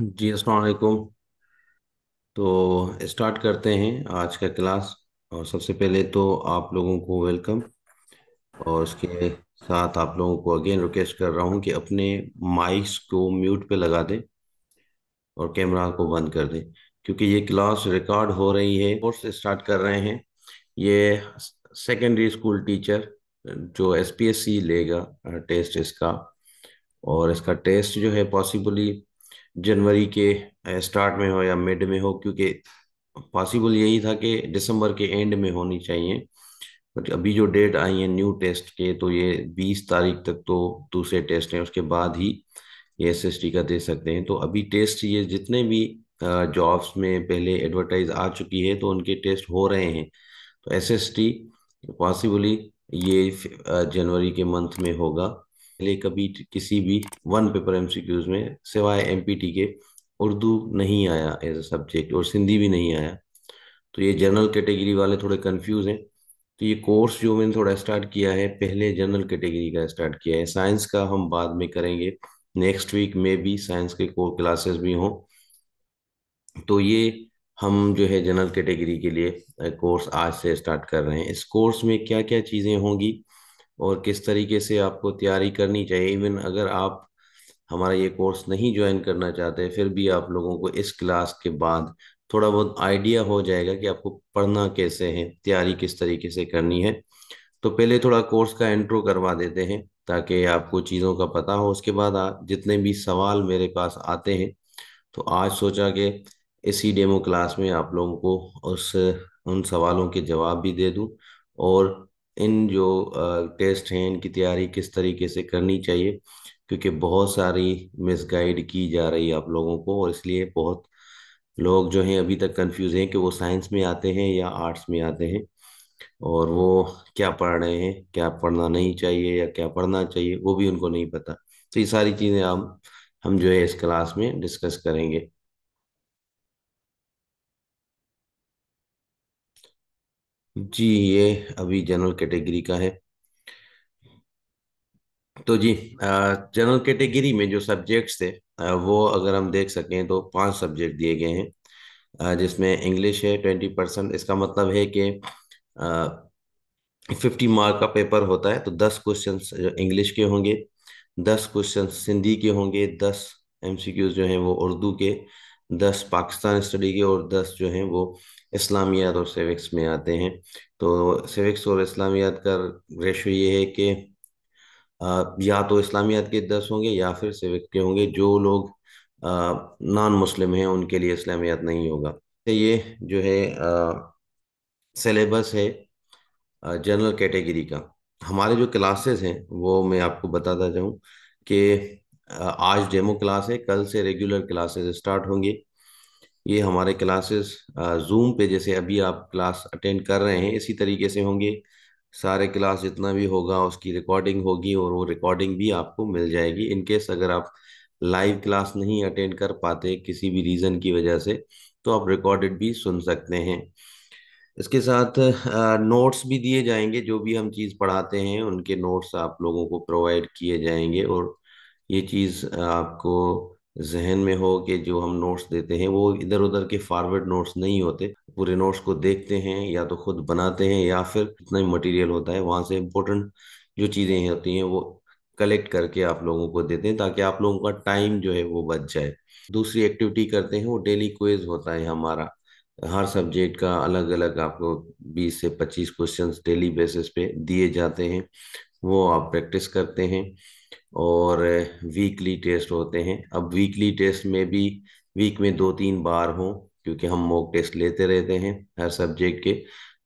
जी असलकुम तो स्टार्ट करते हैं आज का क्लास और सबसे पहले तो आप लोगों को वेलकम और उसके साथ आप लोगों को अगेन रिक्वेस्ट कर रहा हूँ कि अपने माइक्स को म्यूट पे लगा दें और कैमरा को बंद कर दें क्योंकि ये क्लास रिकॉर्ड हो रही है कोर्स स्टार्ट कर रहे हैं ये सेकेंडरी स्कूल टीचर जो एस लेगा टेस्ट इसका और इसका टेस्ट जो है पॉसिबली जनवरी के स्टार्ट में हो या मिड में हो क्योंकि पॉसिबल यही था कि दिसंबर के एंड में होनी चाहिए बट अभी जो डेट आई है न्यू टेस्ट के तो ये बीस तारीख तक तो दूसरे टेस्ट हैं उसके बाद ही ये एस का दे सकते हैं तो अभी टेस्ट ये जितने भी जॉब्स में पहले एडवर्टाइज आ चुकी है तो उनके टेस्ट हो रहे हैं तो एस पॉसिबली ये जनवरी के मंथ में होगा पहले कभी किसी भी वन पेपर एमसीक्यूज में सिवाय एमपीटी के उर्दू नहीं आया एज ए सब्जेक्ट और सिंधी भी नहीं आया तो ये जनरल कैटेगरी वाले थोड़े कंफ्यूज हैं तो ये कोर्स जो मैंने थोड़ा स्टार्ट किया है पहले जनरल कैटेगरी का स्टार्ट किया है साइंस का हम बाद में करेंगे नेक्स्ट वीक में भी साइंस के कोर क्लासेस भी हों तो ये हम जो है जनरल कैटेगरी के लिए कोर्स uh, आज से स्टार्ट कर रहे हैं इस कोर्स में क्या क्या चीज़ें होंगी और किस तरीके से आपको तैयारी करनी चाहिए इवन अगर आप हमारा ये कोर्स नहीं ज्वाइन करना चाहते फिर भी आप लोगों को इस क्लास के बाद थोड़ा बहुत आइडिया हो जाएगा कि आपको पढ़ना कैसे है तैयारी किस तरीके से करनी है तो पहले थोड़ा कोर्स का इंट्रो करवा देते हैं ताकि आपको चीज़ों का पता हो उसके बाद जितने भी सवाल मेरे पास आते हैं तो आज सोचा कि इसी डेमो क्लास में आप लोगों को उस उन सवालों के जवाब भी दे दूँ और इन जो टेस्ट हैं इनकी तैयारी किस तरीके से करनी चाहिए क्योंकि बहुत सारी मिसगाइड की जा रही है आप लोगों को और इसलिए बहुत लोग जो हैं अभी तक कंफ्यूज हैं कि वो साइंस में आते हैं या आर्ट्स में आते हैं और वो क्या पढ़ रहे हैं क्या पढ़ना नहीं चाहिए या क्या पढ़ना चाहिए वो भी उनको नहीं पता तो ये सारी चीज़ें हम हम जो है इस क्लास में डिस्कस करेंगे जी ये अभी जनरल कैटेगरी का है तो जी जनरल कैटेगरी में जो सब्जेक्ट्स थे वो अगर हम देख सकें तो पांच सब्जेक्ट दिए गए हैं जिसमें इंग्लिश है ट्वेंटी परसेंट इसका मतलब है कि फिफ्टी मार्क का पेपर होता है तो दस क्वेश्चन इंग्लिश के होंगे दस क्वेश्चन सिंधी के होंगे दस एमसीक्यूज जो हैं वो उर्दू के दस पाकिस्तान स्टडी के और दस जो हैं वो इस्लामियात और सिविक्स में आते हैं तो सिविक्स और इस्लामियात का रेशो ये है कि या तो इस्लामियात के दस होंगे या फिर सिविक के होंगे जो लोग नॉन मुस्लिम हैं उनके लिए इस्लामियात नहीं होगा तो ये जो है सिलेबस है जनरल कैटेगरी का हमारे जो क्लासेस हैं वो मैं आपको बताता जाऊँ कि आज डेमो क्लास है कल से रेगुलर क्लासेस स्टार्ट होंगी ये हमारे क्लासेस जूम पे जैसे अभी आप क्लास अटेंड कर रहे हैं इसी तरीके से होंगे सारे क्लास जितना भी होगा उसकी रिकॉर्डिंग होगी और वो रिकॉर्डिंग भी आपको मिल जाएगी इनकेस अगर आप लाइव क्लास नहीं अटेंड कर पाते किसी भी रीज़न की वजह से तो आप रिकॉर्डेड भी सुन सकते हैं इसके साथ नोट्स भी दिए जाएंगे जो भी हम चीज़ पढ़ाते हैं उनके नोट्स आप लोगों को प्रोवाइड किए जाएंगे और ये चीज़ आपको जहन में हो कि जो हम नोट्स देते हैं वो इधर उधर के फॉरवर्ड नोट्स नहीं होते पूरे नोट्स को देखते हैं या तो खुद बनाते हैं या फिर जितना ही मटेरियल होता है वहाँ से इम्पोर्टेंट जो चीज़ें होती हैं वो कलेक्ट करके आप लोगों को देते हैं ताकि आप लोगों का टाइम जो है वो बच जाए दूसरी एक्टिविटी करते हैं वो डेली क्विज होता है हमारा हर सब्जेक्ट का अलग अलग आपको 20 से 25 क्वेश्चंस डेली बेसिस पे दिए जाते हैं वो आप प्रैक्टिस करते हैं और वीकली टेस्ट होते हैं अब वीकली टेस्ट में भी वीक में दो तीन बार हों क्योंकि हम मॉक टेस्ट लेते रहते हैं हर सब्जेक्ट के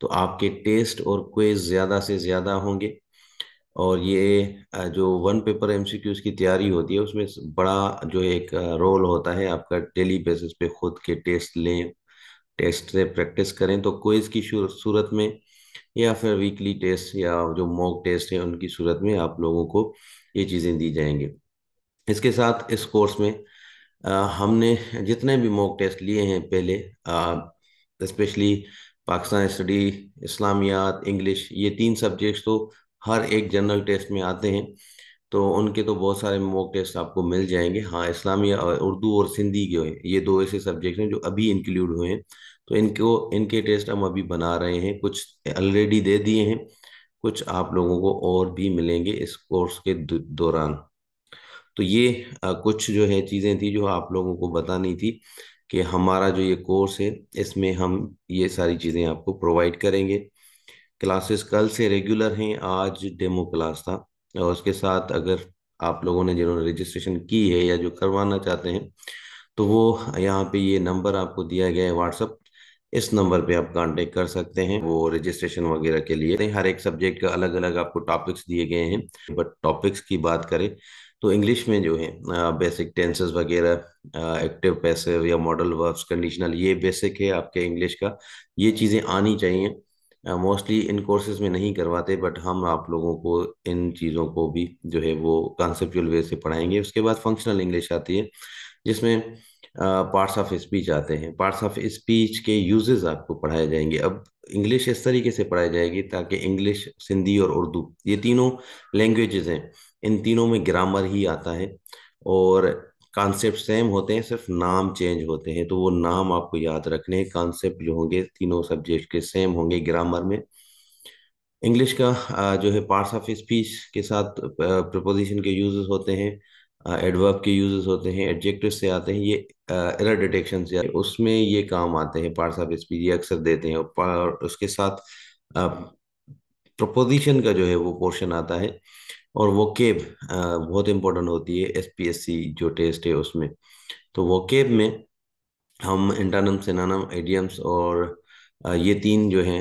तो आपके टेस्ट और क्वेज ज़्यादा से ज़्यादा होंगे और ये जो वन पेपर एमसीक्यूज की तैयारी होती है उसमें बड़ा जो एक रोल होता है आपका डेली बेसिस पे खुद के टेस्ट लें टेस्ट से प्रैक्टिस करें तो क्वेज की सूरत में या फिर वीकली टेस्ट या जो मॉक टेस्ट है उनकी सूरत में आप लोगों को ये चीज़ें दी जाएंगी इसके साथ इस कोर्स में आ, हमने जितने भी मॉक टेस्ट लिए हैं पहले specially Pakistan study Islamiat English ये तीन सब्जेक्ट्स तो हर एक जनरल टेस्ट में आते हैं तो उनके तो बहुत सारे मॉक टेस्ट आपको मिल जाएंगे हाँ इस्लामिया उर्दू और सिंधी के ये दो ऐसे सब्जेक्ट हैं जो अभी इंक्लूड हुए हैं तो इनको इनके टेस्ट हम अभी बना रहे हैं कुछ ऑलरेडी दे दिए हैं कुछ आप लोगों को और भी मिलेंगे इस कोर्स के दौरान तो ये कुछ जो है चीज़ें थी जो आप लोगों को बतानी थी कि हमारा जो ये कोर्स है इसमें हम ये सारी चीज़ें आपको प्रोवाइड करेंगे क्लासेस कल से रेगुलर हैं आज डेमो क्लास था और उसके साथ अगर आप लोगों ने जिन्होंने रजिस्ट्रेशन की है या जो करवाना चाहते हैं तो वो यहाँ पे ये नंबर आपको दिया गया है व्हाट्सअप इस नंबर पे आप कांटेक्ट कर सकते हैं वो रजिस्ट्रेशन वगैरह के लिए हर एक सब्जेक्ट का अलग अलग आपको टॉपिक्स दिए गए हैं बट टॉपिक्स की बात करें तो इंग्लिश में जो है बेसिक टेंसेस वगैरह एक्टिव पैसिव या मॉडल वर्ब्स कंडीशनल ये बेसिक है आपके इंग्लिश का ये चीज़ें आनी चाहिए मोस्टली इन कोर्सेज में नहीं करवाते बट हम आप लोगों को इन चीज़ों को भी जो है वो कॉन्सेप्चुअल वे से पढ़ाएंगे उसके बाद फंक्शनल इंग्लिश आती है जिसमें पार्ट्स ऑफ स्पीच आते हैं पार्ट्स ऑफ स्पीच के यूजेस आपको पढ़ाए जाएंगे अब इंग्लिश इस तरीके से पढ़ाई जाएगी ताकि इंग्लिश सिंधी और उर्दू ये तीनों लैंग्वेजेस हैं इन तीनों में ग्रामर ही आता है और कॉन्सेप्ट सेम होते हैं सिर्फ नाम चेंज होते हैं तो वो नाम आपको याद रखने हैं कॉन्सेप्ट जो होंगे तीनों सब्जेक्ट के सेम होंगे ग्रामर में इंग्लिश का जो है पार्ट्स ऑफ स्पीच के साथ प्रपोजिशन के यूजेस होते हैं एडवर्ब के यूजेस होते हैं एडजेक्टिव से आते हैं ये एरर डिटेक्शन से उसमें ये काम आते हैं पार्ट्स ऑफ स्पीच ये अक्सर देते हैं और उसके साथ प्रपोजिशन का जो है वो पोर्शन आता है और वो केब बहुत इम्पोर्टेंट होती है एस पी एस सी जो टेस्ट है उसमें तो वो केब में हम इंटरनम सेनानम एडियम्स और ये तीन जो हैं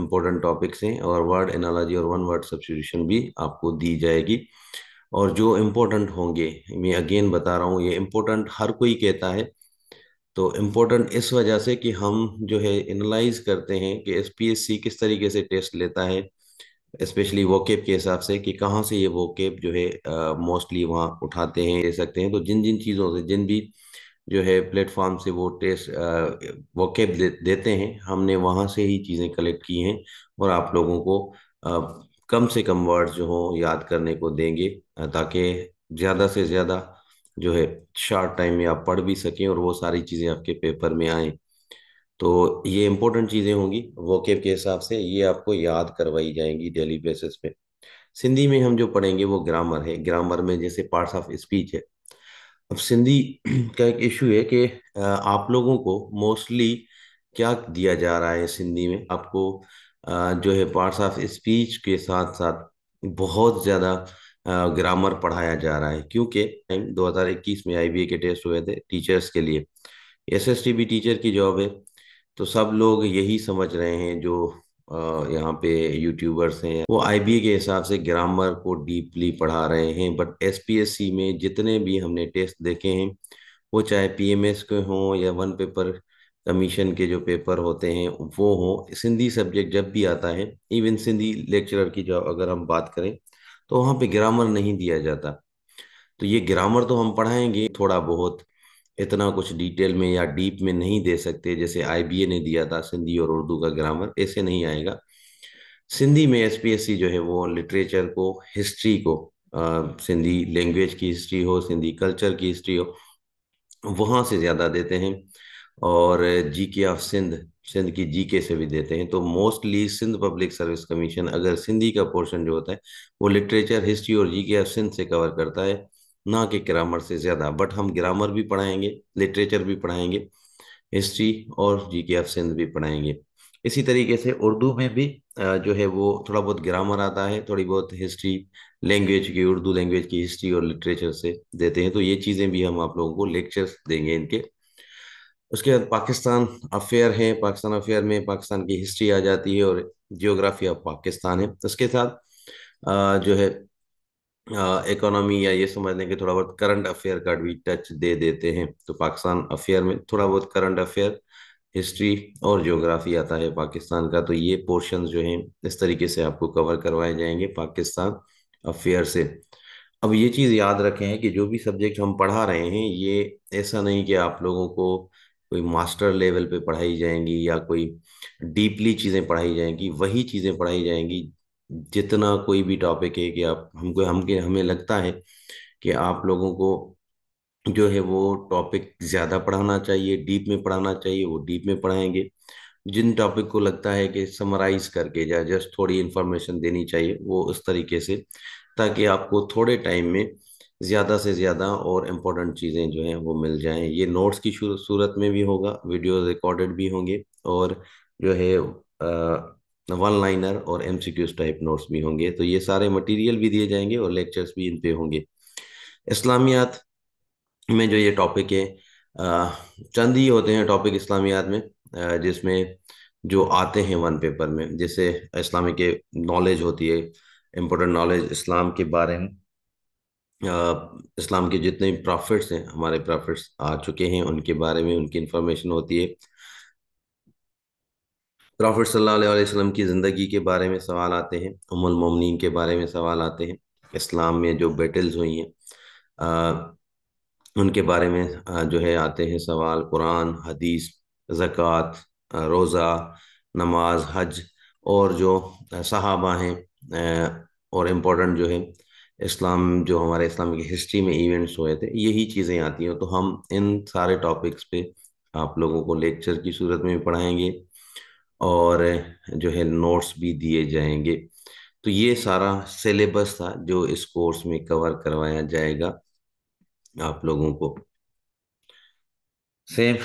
इम्पोर्टेंट टॉपिक्स हैं और वर्ड एनालॉजी और वन वर्ड सब्सिट्यूशन भी आपको दी जाएगी और जो इम्पोर्टेंट होंगे मैं अगेन बता रहा हूँ ये इम्पोर्टेंट हर कोई कहता है तो इम्पोर्टेंट इस वजह से कि हम जो है एनालाइज करते हैं कि एस पी एस सी किस तरीके से टेस्ट लेता है स्पेशली वोकेप के हिसाब से कि कहाँ से ये वोकेप जो है मोस्टली uh, वहाँ उठाते हैं ले सकते हैं तो जिन जिन चीज़ों से जिन भी जो है प्लेटफॉर्म से वो टेस्ट वोकेप दे, देते हैं हमने वहाँ से ही चीज़ें कलेक्ट की हैं और आप लोगों को कम से कम वर्ड जो हों याद करने को देंगे ताकि ज़्यादा से ज़्यादा जो है शॉर्ट टाइम में आप पढ़ भी सकें और वो सारी चीज़ें आपके पेपर में आए तो ये इम्पोर्टेंट चीज़ें होंगी वोकेब के हिसाब से ये आपको याद करवाई जाएंगी डेली बेसिस पे सिंधी में हम जो पढ़ेंगे वो ग्रामर है ग्रामर में जैसे पार्ट्स ऑफ स्पीच है अब सिंधी का एक इशू है कि आप लोगों को मोस्टली क्या दिया जा रहा है सिंधी में आपको जो है पार्ट्स ऑफ स्पीच के साथ साथ बहुत ज़्यादा ग्रामर पढ़ाया जा रहा है क्योंकि टाइम 2021 में आईबीए के टेस्ट हुए थे टीचर्स के लिए एसएसटी भी टीचर की जॉब है तो सब लोग यही समझ रहे हैं जो यहाँ पे यूट्यूबर्स हैं वो आईबीए के हिसाब से ग्रामर को डीपली पढ़ा रहे हैं बट एस में जितने भी हमने टेस्ट देखे हैं वो चाहे पी के हों या वन पेपर कमीशन के जो पेपर होते हैं वो हो सिंधी सब्जेक्ट जब भी आता है इवन सिंधी लेक्चरर की जो अगर हम बात करें तो वहाँ पे ग्रामर नहीं दिया जाता तो ये ग्रामर तो हम पढ़ाएंगे थोड़ा बहुत इतना कुछ डिटेल में या डीप में नहीं दे सकते जैसे आई ने दिया था सिंधी और उर्दू का ग्रामर ऐसे नहीं आएगा सिंधी में एस जो है वो लिटरेचर को हिस्ट्री को सिंधी लैंग्वेज की हिस्ट्री हो सिंधी कल्चर की हिस्ट्री हो वहाँ से ज़्यादा देते हैं और जी के ऑफ सिंध सिंध की जी के से भी देते हैं तो mostly Sindh public service commission अगर सिंधी का पोर्शन जो होता है वो लिटरेचर हिस्ट्री और जी के ऑफ सिंध से कवर करता है ना कि ग्रामर से ज़्यादा बट हम ग्रामर भी पढ़ाएंगे लिटरेचर भी पढ़ाएंगे हिस्ट्री और जी के ऑफ सिंध भी पढ़ाएंगे इसी तरीके से उर्दू में भी जो है वो थोड़ा बहुत ग्रामर आता है थोड़ी बहुत हिस्ट्री लैंग्वेज की उर्दू लैंग्वेज की हिस्ट्री और लिटरेचर से देते हैं तो ये चीज़ें भी हम आप लोगों को लेक्चर्स देंगे इनके उसके बाद पाकिस्तान अफेयर है पाकिस्तान अफेयर में पाकिस्तान की हिस्ट्री आ जाती है और जियोग्राफी ऑफ पाकिस्तान है उसके तो साथ जो है इकोनॉमी या ये समझ लें कि थोड़ा बहुत करंट अफेयर का भी टच दे देते हैं तो पाकिस्तान अफेयर में थोड़ा बहुत करंट अफेयर हिस्ट्री और जियोग्राफी आता है पाकिस्तान का तो ये पोर्शन जो है इस तरीके से आपको कवर करवाए जाएंगे पाकिस्तान अफेयर से अब ये चीज़ याद रखें कि जो भी सब्जेक्ट हम पढ़ा रहे हैं ये ऐसा नहीं कि आप लोगों को कोई मास्टर लेवल पे पढ़ाई जाएंगी या कोई डीपली चीज़ें पढ़ाई जाएंगी वही चीज़ें पढ़ाई जाएंगी जितना कोई भी टॉपिक है कि आप हमको हम के हमें लगता है कि आप लोगों को जो है वो टॉपिक ज़्यादा पढ़ाना चाहिए डीप में पढ़ाना चाहिए वो डीप में पढ़ाएंगे जिन टॉपिक को लगता है कि समराइज करके या जस्ट थोड़ी इंफॉर्मेशन देनी चाहिए वो उस तरीके से ताकि आपको थोड़े टाइम में ज़्यादा से ज़्यादा और इम्पोर्टेंट चीज़ें जो हैं वो मिल जाएं ये नोट्स की सूरत में भी होगा वीडियो रिकॉर्डेड भी होंगे और जो है वन लाइनर और एम टाइप नोट्स भी होंगे तो ये सारे मटेरियल भी दिए जाएंगे और लेक्चर्स भी इन पे होंगे इस्लामियात में जो ये टॉपिक है चंद ही होते हैं टॉपिक इस्लामियात में जिसमें जो आते हैं वन पेपर में जैसे इस्लामिक नॉलेज होती है इम्पोर्टेंट नॉलेज इस्लाम के बारे में इस्लाम के जितने प्रॉफिट्स हैं हमारे प्रॉफिट्स आ चुके हैं उनके बारे में उनकी इन्फॉर्मेशन होती है प्रॉफिट सल्लल्लाहु अलैहि वसल्लम की ज़िंदगी के बारे में सवाल आते हैं उमुल मोमिन के बारे में सवाल आते हैं इस्लाम में जो बैटल्स हुई हैं उनके बारे में जो है आते हैं सवाल कुरान हदीस ज़क़़त रोज़ा नमाज हज और जो सहाबा हैं और इम्पोर्टेंट जो है इस्लाम जो हमारे इस्लाम की हिस्ट्री में इवेंट्स हुए थे यही चीज़ें आती हैं तो हम इन सारे टॉपिक्स पे आप लोगों को लेक्चर की सूरत में भी पढ़ाएंगे और जो है नोट्स भी दिए जाएंगे तो ये सारा सिलेबस था जो इस कोर्स में कवर करवाया जाएगा आप लोगों को सेम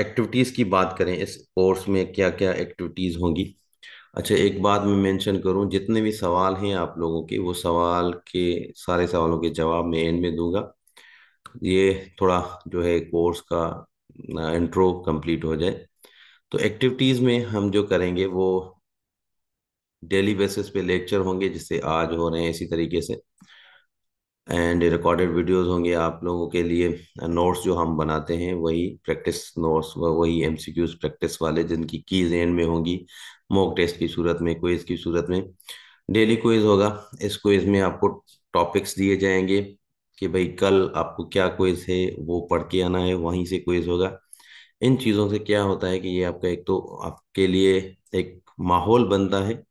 एक्टिविटीज़ uh, की बात करें इस कोर्स में क्या क्या एक्टिविटीज़ होंगी अच्छा एक बात मैं मेंशन करूं जितने भी सवाल हैं आप लोगों के वो सवाल के सारे सवालों के जवाब मैं एंड में दूंगा ये थोड़ा जो है कोर्स का इंट्रो कंप्लीट हो जाए तो एक्टिविटीज़ में हम जो करेंगे वो डेली बेसिस पे लेक्चर होंगे जिससे आज हो रहे हैं इसी तरीके से एंड रिकॉर्डेड वीडियोस होंगे आप लोगों के लिए नोट्स जो हम बनाते हैं वही प्रैक्टिस नोट्स वही एमसीक्यूज प्रैक्टिस वाले जिनकी कीज एंड में होंगी मॉक टेस्ट की सूरत में क्विज की सूरत में डेली क्विज होगा इस क्विज में आपको टॉपिक्स दिए जाएंगे कि भाई कल आपको क्या क्विज है वो पढ़ के आना है वहीं से क्विज होगा इन चीज़ों से क्या होता है कि ये आपका एक तो आपके लिए एक माहौल बनता है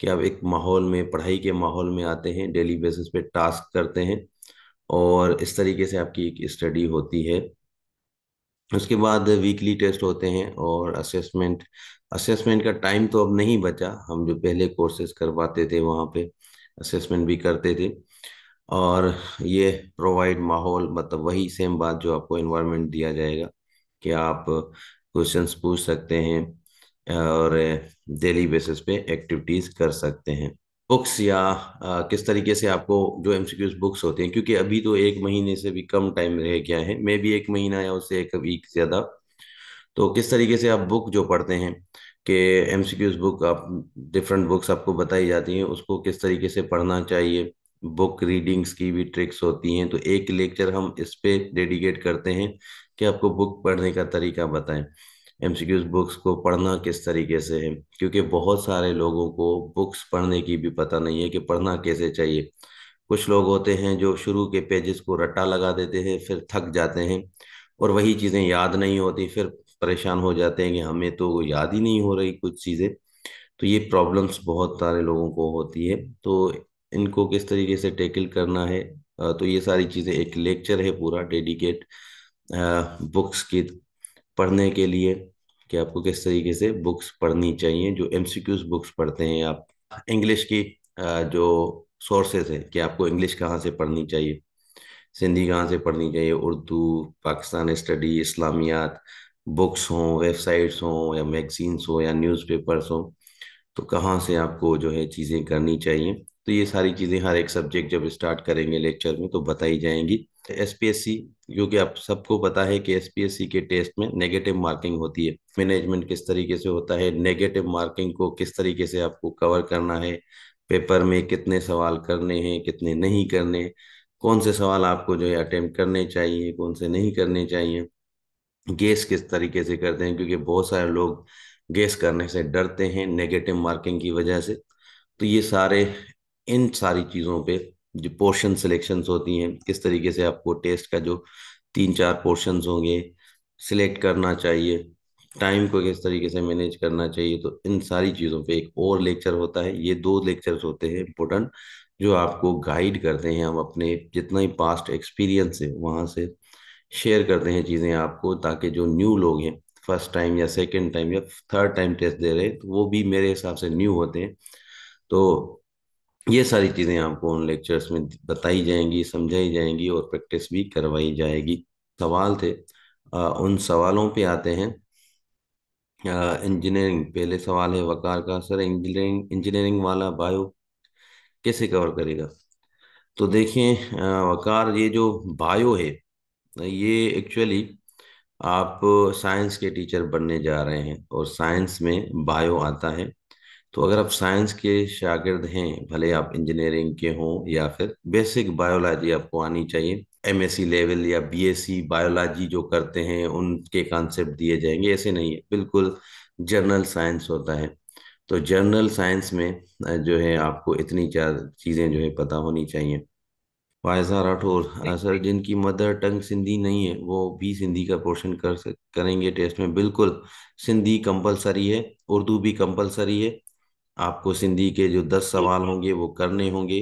कि आप एक माहौल में पढ़ाई के माहौल में आते हैं डेली बेसिस पे टास्क करते हैं और इस तरीके से आपकी एक स्टडी होती है उसके बाद वीकली टेस्ट होते हैं और असेसमेंट असेसमेंट का टाइम तो अब नहीं बचा हम जो पहले कोर्सेज करवाते थे वहाँ पे असेसमेंट भी करते थे और ये प्रोवाइड माहौल मतलब वही सेम बात जो आपको इन्वायरमेंट दिया जाएगा कि आप क्वेश्चंस पूछ सकते हैं और डेली बेसिस पे एक्टिविटीज कर सकते हैं बुक्स या आ, किस तरीके से आपको जो एम बुक्स होते हैं क्योंकि अभी तो एक महीने से भी कम टाइम रह गया है मे भी एक महीना या उससे एक वीक ज़्यादा तो किस तरीके से आप बुक जो पढ़ते हैं कि एम बुक आप डिफरेंट बुक्स आपको बताई जाती हैं उसको किस तरीके से पढ़ना चाहिए बुक रीडिंग्स की भी ट्रिक्स होती हैं तो एक लेक्चर हम इस पर डेडिकेट करते हैं कि आपको बुक पढ़ने का तरीका बताएं एमसीक्यूज बुक्स को पढ़ना किस तरीके से है क्योंकि बहुत सारे लोगों को बुक्स पढ़ने की भी पता नहीं है कि पढ़ना कैसे चाहिए कुछ लोग होते हैं जो शुरू के पेजेस को रट्टा लगा देते हैं फिर थक जाते हैं और वही चीज़ें याद नहीं होती फिर परेशान हो जाते हैं कि हमें तो याद ही नहीं हो रही कुछ चीज़ें तो ये प्रॉब्लम्स बहुत सारे लोगों को होती है तो इनको किस तरीके से टेकल करना है तो ये सारी चीज़ें एक लेक्चर है पूरा डेडिकेट बुक्स की पढ़ने के लिए कि आपको किस तरीके से बुक्स पढ़नी चाहिए जो एम बुक्स पढ़ते हैं आप इंग्लिश की जो सोर्सेज है कि आपको इंग्लिश कहाँ से पढ़नी चाहिए सिंधी कहाँ से पढ़नी चाहिए उर्दू पाकिस्तान स्टडी इस्लामियात बुक्स हों वेबसाइट्स हों या मैगजीन्स हों या न्यूज़पेपर्स हों तो कहाँ से आपको जो है चीज़ें करनी चाहिए तो ये सारी चीज़ें हर एक सब्जेक्ट जब स्टार्ट करेंगे लेक्चर में तो बताई जाएंगी एस पी एस सी क्योंकि आप सबको पता है कि एस पी एस सी के टेस्ट में नेगेटिव मार्किंग होती है मैनेजमेंट किस तरीके से होता है नेगेटिव मार्किंग को किस तरीके से आपको कवर करना है पेपर में कितने सवाल करने हैं कितने नहीं करने कौन से सवाल आपको जो है अटेम्प्ट करने चाहिए कौन से नहीं करने चाहिए गेस किस तरीके से करते हैं क्योंकि बहुत सारे लोग गेस करने से डरते हैं नेगेटिव मार्किंग की वजह से तो ये सारे इन सारी चीज़ों पे जो पोर्शन सिलेक्शंस होती हैं किस तरीके से आपको टेस्ट का जो तीन चार पोर्शंस होंगे सिलेक्ट करना चाहिए टाइम को किस तरीके से मैनेज करना चाहिए तो इन सारी चीज़ों पे एक और लेक्चर होता है ये दो लेक्चर्स होते हैं इम्पोर्टेंट जो आपको गाइड करते हैं हम अपने जितना ही पास्ट एक्सपीरियंस है वहाँ से शेयर करते हैं चीज़ें आपको ताकि जो न्यू लोग हैं फर्स्ट टाइम या सेकेंड टाइम या थर्ड टाइम टेस्ट दे रहे हैं तो वो भी मेरे हिसाब से न्यू होते हैं तो ये सारी चीज़ें आपको उन लेक्चर्स में बताई जाएंगी समझाई जाएंगी और प्रैक्टिस भी करवाई जाएगी सवाल थे आ, उन सवालों पे आते हैं इंजीनियरिंग पहले सवाल है वकार का सर इंजीनियरिंग इंजीनियरिंग वाला बायो कैसे कवर करेगा तो देखिए वकार ये जो बायो है ये एक्चुअली आप साइंस के टीचर बनने जा रहे हैं और साइंस में बायो आता है तो अगर आप साइंस के शागिर्द हैं भले आप इंजीनियरिंग के हों या फिर बेसिक बायोलॉजी आपको आनी चाहिए एमएससी लेवल या बीएससी बायोलॉजी जो करते हैं उनके कॉन्सेप्ट दिए जाएंगे ऐसे नहीं है बिल्कुल जर्नल साइंस होता है तो जर्नल साइंस में जो है आपको इतनी चार चीज़ें जो है पता होनी चाहिए वायसा राठौर सर जिनकी मदर टंग सिंधी नहीं है वो भी सिंधी का पोर्शन कर करेंगे टेस्ट में बिल्कुल सिंधी कंपलसरी है उर्दू भी कंपलसरी है आपको सिंधी के जो दस सवाल होंगे वो करने होंगे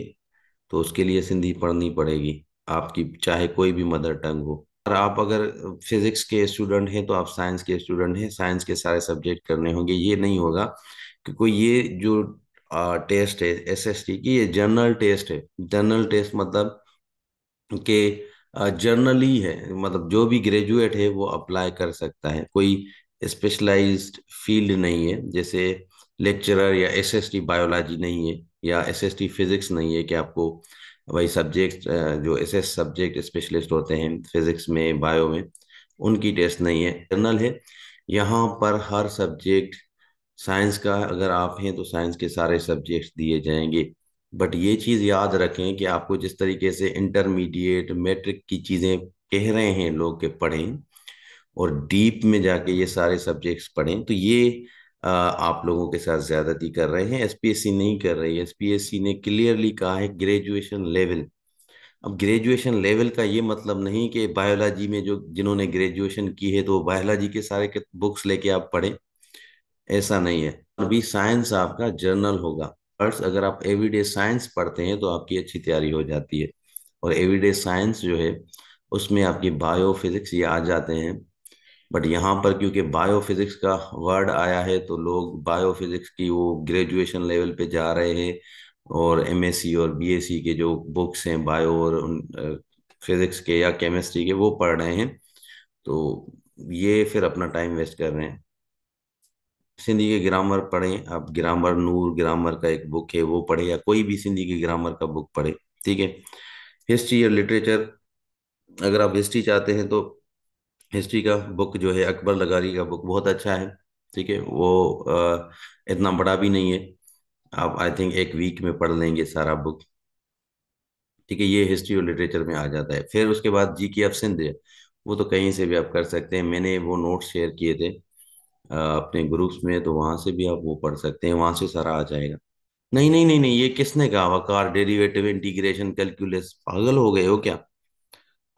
तो उसके लिए सिंधी पढ़नी पड़ेगी आपकी चाहे कोई भी मदर टंग हो और आप अगर फिजिक्स के स्टूडेंट हैं तो आप साइंस के स्टूडेंट हैं साइंस के सारे सब्जेक्ट करने होंगे ये नहीं होगा क्योंकि ये जो टेस्ट है एस एस टी की ये जनरल टेस्ट है जनरल टेस्ट मतलब के जर्नली है मतलब जो भी ग्रेजुएट है वो अप्लाई कर सकता है कोई स्पेशलाइज्ड फील्ड नहीं है जैसे लेक्चरर या एसएसटी बायोलॉजी नहीं है या एसएसटी फिजिक्स नहीं है कि आपको वही सब्जेक्ट जो एस एस सब्जेक्ट स्पेशलिस्ट होते हैं फिजिक्स में बायो में उनकी टेस्ट नहीं है जनरल है यहाँ पर हर सब्जेक्ट साइंस का अगर आप हैं तो साइंस के सारे सब्जेक्ट दिए जाएंगे बट ये चीज़ याद रखें कि आपको जिस तरीके से इंटरमीडिएट मेट्रिक की चीज़ें कह रहे हैं लोग के पढ़ें और डीप में जाके ये सारे सब्जेक्ट्स पढ़ें तो ये आप लोगों के साथ ज्यादाती कर रहे हैं एसपीएससी नहीं कर रही है एसपीएससी ने क्लियरली कहा है ग्रेजुएशन लेवल अब ग्रेजुएशन लेवल का ये मतलब नहीं कि बायोलॉजी में जो जिन्होंने ग्रेजुएशन की है तो बायोलॉजी के सारे के बुक्स लेके आप पढ़ें ऐसा नहीं है अभी साइंस आपका जर्नल होगा फर्स्ट अगर आप एवरीडे साइंस पढ़ते हैं तो आपकी अच्छी तैयारी हो जाती है और एवरीडे साइंस जो है उसमें आपकी बायो फिजिक्स ये आ जाते हैं बट यहाँ पर क्योंकि बायोफिजिक्स का वर्ड आया है तो लोग बायोफिजिक्स की वो ग्रेजुएशन लेवल पे जा रहे हैं और एमएससी और बीएससी के जो बुक्स हैं बायो और फिजिक्स के या केमिस्ट्री के वो पढ़ रहे हैं तो ये फिर अपना टाइम वेस्ट कर रहे हैं सिंधी के ग्रामर पढ़ें आप ग्रामर नूर ग्रामर का एक बुक है वो पढ़े या कोई भी सिंधी के ग्रामर का बुक पढ़े ठीक है हिस्ट्री और लिटरेचर अगर आप हिस्ट्री चाहते हैं तो हिस्ट्री का बुक जो है अकबर लगारी का बुक बहुत अच्छा है ठीक है वो आ, इतना बड़ा भी नहीं है आप आई थिंक एक वीक में पढ़ लेंगे सारा बुक ठीक है ये हिस्ट्री और लिटरेचर में आ जाता है फिर उसके बाद जी के अफसिंद सिंध वो तो कहीं से भी आप कर सकते हैं मैंने वो नोट शेयर किए थे आ, अपने ग्रुप्स में तो वहाँ से भी आप वो पढ़ सकते हैं वहाँ से सारा आ जाएगा नहीं नहीं नहीं नहीं ये किसने कहा वकार डेरिवेटिव इंटीग्रेशन कैलकुलस पागल हो गए हो क्या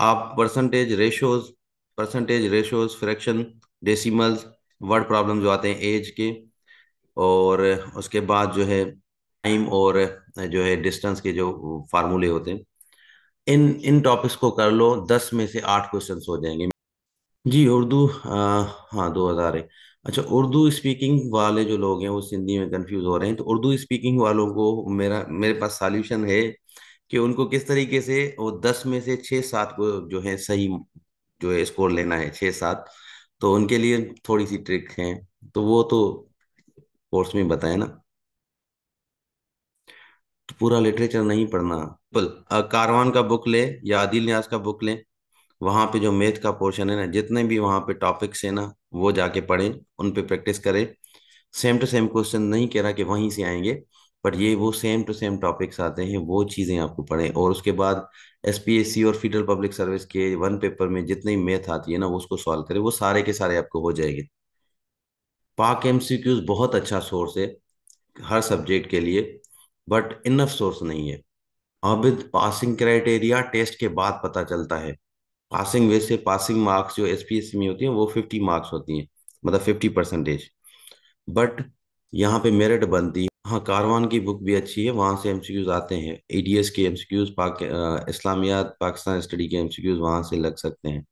आप percentage ratios percentage ratios fraction decimals word problem जो आते हैं एज के और उसके बाद जो है टाइम और जो है डिस्टेंस के जो फार्मूले होते हैं इन इन टॉपिक्स को कर लो दस में से आठ क्वेश्चन हो जाएंगे जी उर्दू आ, हाँ दो हज़ार है अच्छा उर्दू स्पीकिंग वाले जो लोग हैं वो सिंधी में कंफ्यूज हो रहे हैं तो उर्दू स्पीकिंग वालों को मेरा मेरे पास सॉल्यूशन है कि उनको किस तरीके से वो दस में से छः सात को जो है सही जो है स्कोर लेना है छः सात तो उनके लिए थोड़ी सी ट्रिक है तो वो तो कोर्स में बताए ना तो पूरा लिटरेचर नहीं पढ़ना कारवान का बुक ले या आदिल न्यास का बुक ले वहां पे जो मैथ का पोर्शन है ना जितने भी वहां पे टॉपिक्स है ना वो जाके पढ़ें उन पे प्रैक्टिस करें सेम टू सेम क्वेश्चन नहीं कह रहा कि वहीं से आएंगे बट ये वो सेम टू सेम टॉपिक्स आते हैं वो चीज़ें आपको पढ़ें और उसके बाद एस और फेडरल पब्लिक सर्विस के वन पेपर में जितने मेथ आती है ना वो उसको सॉल्व करें वो सारे के सारे आपको हो जाएंगे पाक एम बहुत अच्छा सोर्स है हर सब्जेक्ट के लिए बट इनफ सोर्स नहीं है अब पासिंग क्राइटेरिया टेस्ट के बाद पता चलता है पासिंग वैसे पासिंग मार्क्स जो एस में होती हैं वो फिफ्टी मार्क्स होती हैं मतलब फिफ्टी परसेंटेज बट यहाँ पे मेरिट बनती हाँ कारवान की बुक भी अच्छी है वहाँ से एमसीक्यूज आते हैं एडीएस के एमसीक्यूज पाक इस्लामियात पाकिस्तान स्टडी के एमसीक्यूज वहाँ से लग सकते हैं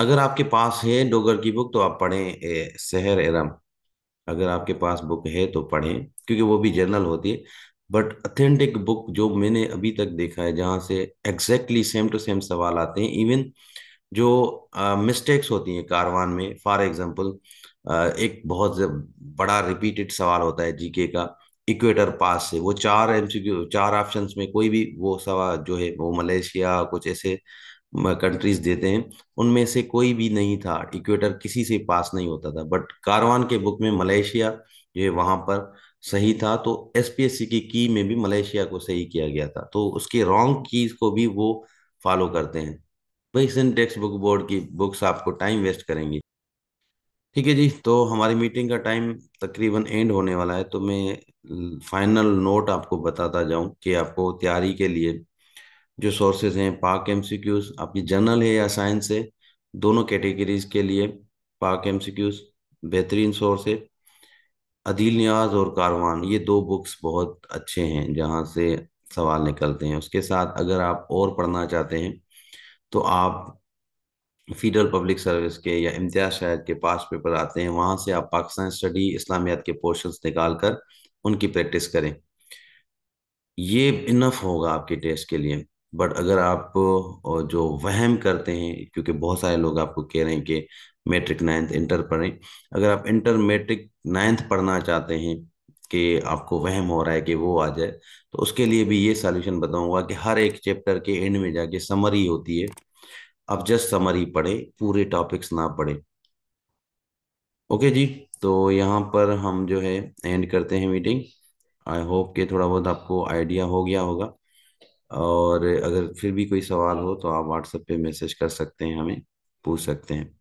अगर आपके पास है डोगर की बुक तो आप पढ़ें ए, सहर एरम अगर आपके पास बुक है तो पढ़ें क्योंकि वो भी जर्नल होती है बट अथेंटिक बुक जो मैंने अभी तक देखा है जहाँ से एग्जैक्टली सेम टू सेम सवाल आते हैं इवन जो मिस्टेक्स होती हैं कारवान में फॉर एग्जांपल एक बहुत बड़ा रिपीटेड सवाल होता है जीके का इक्वेटर पास से वो चार एमसीक्यू चार ऑप्शंस में कोई भी वो सवाल जो है वो मलेशिया कुछ ऐसे कंट्रीज देते हैं उनमें से कोई भी नहीं था इक्वेटर किसी से पास नहीं होता था बट कारवान के बुक में मलेशिया जो है वहाँ पर सही था तो एस पी एस सी की की में भी मलेशिया को सही किया गया था तो उसके रॉन्ग कीज को भी वो फॉलो करते हैं वही टेक्स्ट बुक बोर्ड की बुक्स आपको टाइम वेस्ट करेंगी ठीक है जी तो हमारी मीटिंग का टाइम तकरीबन एंड होने वाला है तो मैं फाइनल नोट आपको बताता जाऊं कि आपको तैयारी के लिए जो सोर्सेज हैं पाक एमसीक्यूज आपकी जनरल है या साइंस है दोनों कैटेगरीज के लिए पाक एमसीक्यूज बेहतरीन सोर्स है अदील न्याज और कारवान ये दो बुक्स बहुत अच्छे हैं जहाँ से सवाल निकलते हैं उसके साथ अगर आप और पढ़ना चाहते हैं तो आप फेडरल पब्लिक सर्विस के या इम्तियाज शायद के पास पेपर आते हैं वहाँ से आप पाकिस्तान स्टडी इस्लामियात के पोर्शन निकाल कर उनकी प्रैक्टिस करें ये इनफ होगा आपके टेस्ट के लिए बट अगर आप जो वहम करते हैं क्योंकि बहुत सारे लोग आपको कह रहे हैं कि मैट्रिक नाइन्थ इंटर पढ़ें अगर आप इंटर मैट्रिक नाइन्थ पढ़ना चाहते हैं कि आपको वहम हो रहा है कि वो आ जाए तो उसके लिए भी ये सॉल्यूशन बताऊंगा कि हर एक चैप्टर के एंड में जाके समरी होती है आप जस्ट समरी पढ़े पूरे टॉपिक्स ना पढ़े ओके जी तो यहाँ पर हम जो है एंड करते हैं मीटिंग आई होप के थोड़ा बहुत आपको आइडिया हो गया होगा और अगर फिर भी कोई सवाल हो तो आप व्हाट्सएप पे मैसेज कर सकते हैं हमें पूछ सकते हैं